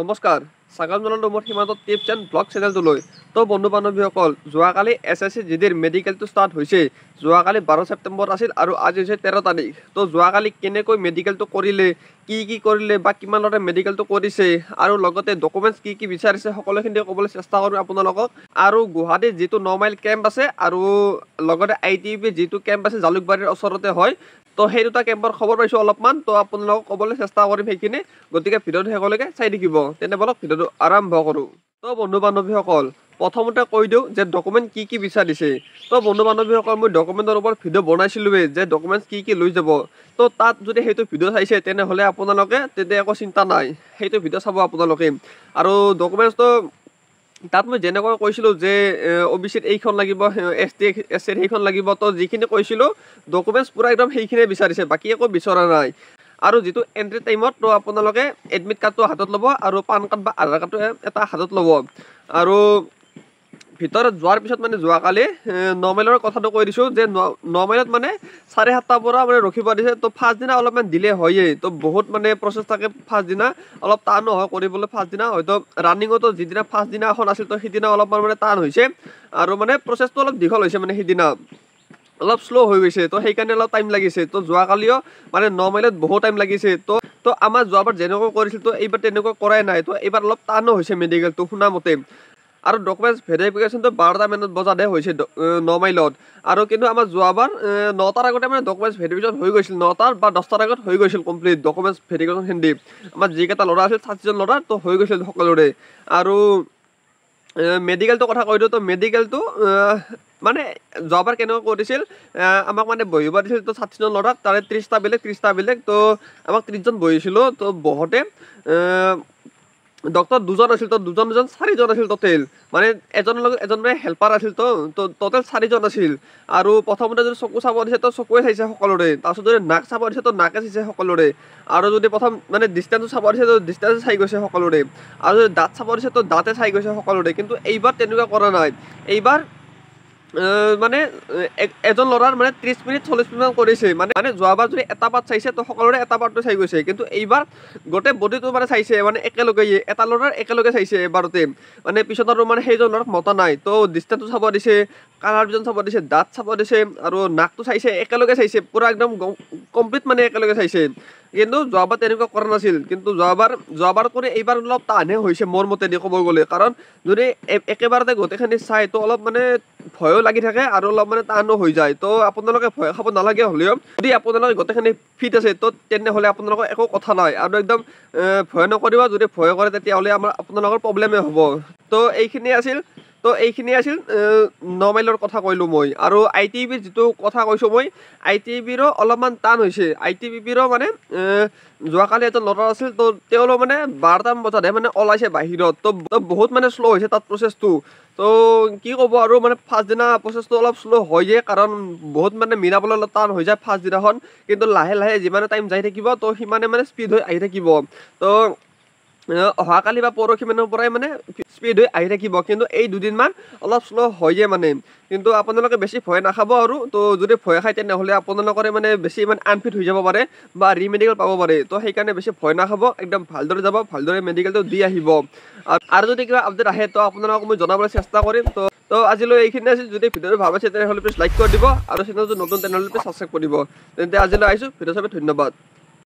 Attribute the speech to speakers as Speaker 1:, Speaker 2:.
Speaker 1: নমস্কাৰ স্বাগত জনালোঁ মোৰ সীমান্ত টিপ চেন ব্লগ চেনেলটোলৈ তো বন্ধু বান্ধৱীসকল যোৱাকালি এছ এছ চি জি ডিৰ মেডিকেলটো ষ্টাৰ্ট হৈছে যোৱাকালি বাৰ ছেপ্টেম্বৰ আছিল আৰু আজি হৈছে তেৰ তাৰিখ তো যোৱাকালি কেনেকৈ মেডিকেলটো কৰিলে কি কি কৰিলে বা কিমানতে মেডিকেলটো কৰিছে আৰু লগতে ডকুমেণ্টছ কি কি বিচাৰিছে সকলোখিনি ক'বলৈ চেষ্টা কৰোঁ আপোনালোকক আৰু গুৱাহাটীত যিটো ন মাইল কেম্প আছে আৰু লগতে আই টি ইউ পি যিটো কেম্প আছে জালুকবাৰীৰ ওচৰতে হয় তো সেই দুটা কেম্পৰ খবৰ পাইছোঁ অলপমান তো আপোনালোকক ক'বলৈ চেষ্টা কৰিম সেইখিনি গতিকে ভিডিঅ'টো শেষলৈকে চাই থাকিব তেনে বলক ভিডিঅ'টো আৰম্ভ কৰোঁ তো বন্ধু বান্ধৱীসকল প্ৰথমতে কৈ দিওঁ যে ডকুমেণ্ট কি কি বিচাৰিছে তো বন্ধু বান্ধৱীসকল মই ডকুমেণ্টৰ ওপৰত ভিডিঅ' বনাইছিলোঁৱেই যে ডকুমেণ্টছ কি কি লৈ যাব তো তাত যদি সেইটো ভিডিঅ' চাইছে তেনেহ'লে আপোনালোকে তেতিয়া একো চিন্তা নাই সেইটো ভিডিঅ' চাব আপোনালোকে আৰু ডকুমেণ্টছটো তাত মই যেনেকৈ কৈছিলোঁ যে অ বি চিত এইখন লাগিব এছ টি এছ চিত সেইখন লাগিব তো যিখিনি কৈছিলোঁ ডকুমেণ্টছ পূৰা একদম সেইখিনিয়ে বিচাৰিছে বাকী একো বিচৰা নাই আৰু যিটো এণ্ট্ৰি টাইমত তো আপোনালোকে এডমিট কাৰ্ডটো হাতত ল'ব আৰু পান কাৰ্ড বা আধাৰ কাৰ্ডটো এটা হাতত ল'ব আৰু ভিতৰত যোৱাৰ পিছত মানে যোৱাকালি নমাইলৰ কথাটো কৈ দিছোঁ যে ন মানে চাৰে সাতটাৰ পৰা মানে ৰখিব দিছে তো ফাৰ্ষ্ট দিনা অলপমান দিলে হয়েই তো বহুত মানে প্ৰচেছ থাকে ফাৰ্ষ্ট দিনা অলপ টান হয় কৰিবলৈ ফাৰ্ষ্ট দিনা হয়তো ৰানিঙতো যিদিনা ফাৰ্ষ্টদিনা এখন আছিল তো সেইদিনা অলপমান মানে টান হৈছে আৰু মানে প্ৰচেছটো অলপ দীঘল হৈছে মানে সেইদিনা অলপ শ্ল' হৈ গৈছে তো সেইকাৰণে অলপ টাইম লাগিছে তো যোৱাকালিও মানে নমাইলত বহুত টাইম লাগিছে তো তো আমাৰ যোৱাবাৰ যেনেকুৱা কৰিছিল তো এইবাৰ তেনেকুৱা কৰাই নাই তো এইবাৰ অলপ টানো হৈছে মেডিকেলটো শুনামতে আৰু ডকুমেণ্টছ ভেৰিফিকেশ্যনটো বাৰটা মিনিট বজাতে হৈছে ন মাইলত আৰু কিন্তু আমাৰ যোৱাবাৰ নটাৰ আগতে মানে ডকুমেণ্টছ ভেৰিফিকেশ্যন হৈ গৈছিল নটাৰ বা দহটাৰ আগত হৈ গৈছিল কমপ্লিট ডকুমেণ্টছ ভেৰিফিকেশ্যনখিনি দি আমাৰ যিকেইটা ল'ৰা আছিল ষাঠিজন ল'ৰা তো হৈ গৈছিল সকলোৰে আৰু মেডিকেলটো কথা কৈ দিওঁ তো মেডিকেলটো মানে যোৱাবাৰ কেনেকুৱা কৰিছিল আমাক মানে বহিব দিছিল তো ষাঠিজন ল'ৰাক তাৰে ত্ৰিছটা বেলেগ ত্ৰিছটা বেলেগ তো আমাক ত্ৰিছজন বহিছিলোঁ তো বহোতে ডক্টৰ দুজন আছিল তো দুজন দুজন চাৰিজন আছিল ট'টেল মানে এজনৰ লগত এজন মানে হেল্পাৰ আছিল তো তো ট'টেল চাৰিজন আছিল আৰু প্ৰথমতে যদি চকু চাব দিছে তো চকুৱে চাইছে সকলোৰে তাৰপিছত যদি নাক চাব দিছে তো নাকে চাইছে সকলোৰে আৰু যদি প্ৰথম মানে ডিষ্টেঞ্চ চাব দিছে তো ডিষ্টেঞ্চ চাই গৈছে সকলোৰে আৰু যদি দাঁত চাব দিছে তো দাঁতে চাই গৈছে সকলোৰে কিন্তু এইবাৰ তেনেকুৱা কৰা নাই এইবাৰ মানে এজন ল'ৰাৰ মানে ত্ৰিছ মিনিট চল্লিছ মিনিট কৰিছে মানে মানে যোৱাবাৰ যদি এটা পাৰ্ট চাইছে তো সকলোৰে এটা পাৰ্টটো চাই গৈছে কিন্তু এইবাৰ গোটেই বডিটো মানে চাইছে মানে একেলগে এটা ল'ৰাৰ একেলগে চাইছে এবাৰতে মানে পিছত আৰু মানে সেইজন ল'ৰাক মতা নাই তো ডিষ্টেঞ্চটো চাব দিছে কালাৰ ভিজন চাব দিছে দাঁত চাব দিছে আৰু নাকটো চাইছে একেলগে চাইছে পূৰা একদম কমপ্লিট মানে একেলগে চাইছে কিন্তু যোৱাবাৰ তেনেকুৱা কৰা নাছিল কিন্তু যোৱাবাৰ যোৱাবাৰ কৰি এইবাৰ অলপ টানহে হৈছে মোৰ মতেদি ক'ব গ'লে কাৰণ যদি একেবাৰতে গোটেইখিনি চাই তো অলপ মানে ভয়ো লাগি থাকে আৰু অলপ মানে টানো হৈ যায় তো আপোনালোকে ভয় খাব নালাগে হ'লেও যদি আপোনালোকে গোটেইখিনি ফিট আছে তো তেনেহ'লে আপোনালোকৰ একো কথা নাই আৰু একদম ভয় নকৰিব যদি ভয় কৰে তেতিয়াহ'লে আমাৰ আপোনালোকৰ প্ৰব্লেমেই হ'ব তো এইখিনিয়ে আছিল তো এইখিনি আছিল নমাইলৰ কথা কৈলোঁ মই আৰু আই টি বিৰ যিটো কথা কৈছোঁ মই আই টি বিৰো অলপমান টান হৈছে আই টি বিৰো মানে যোৱাকালি এজন লটাৰ আছিল তো তেওঁলোক মানে বাৰটামান বজাতহে মানে ওলাইছে বাহিৰত তো বহুত মানে শ্ল' হৈছে তাত প্ৰচেছটো তো কি ক'ব আৰু মানে ফাৰ্ষ্ট দিনা প্ৰচেছটো অলপ শ্ল' হয়ে কাৰণ বহুত মানে মিলাবলৈ অলপ টান হৈ যায় ফাৰ্ষ্ট দিনাখন কিন্তু লাহে লাহে যিমানে টাইম যাই থাকিব তো সিমানে মানে স্পীড হৈ আহি থাকিব তো অহাকালি বা পৰহি মানৰ পৰাই মানে স্পীড হৈ আহি থাকিব কিন্তু এই দুদিনমান অলপ শ্ল' হয়ে মানে কিন্তু আপোনালোকে বেছি ভয় নাখাব আৰু তো যদি ভয় খায় তেনেহ'লে আপোনালোকৰে মানে বেছি ইমান আনফিট হৈ যাব পাৰে বা ৰি মেডিকেল পাব পাৰে তো সেইকাৰণে বেছি ভয় নাখাব একদম ভালদৰে যাব ভালদৰে মেডিকেলটো দি আহিব আৰু যদি কিবা আপডেট আহে তো আপোনালোকক মই জনাবলৈ চেষ্টা কৰিম তো তো আজিলৈ এইখিনি আছিল যদি ভিডিঅ'টো ভাল আছে তেনেহ'লে প্লিজ লাইক কৰি দিব আৰু চেনেলটো নতুন তেনেহ'লে প্লিজ ছাবস্ক্ৰাইব কৰিব তেন্তে আজিলৈ আহিছোঁ ভিডিঅ' চাবে ধন্যবাদ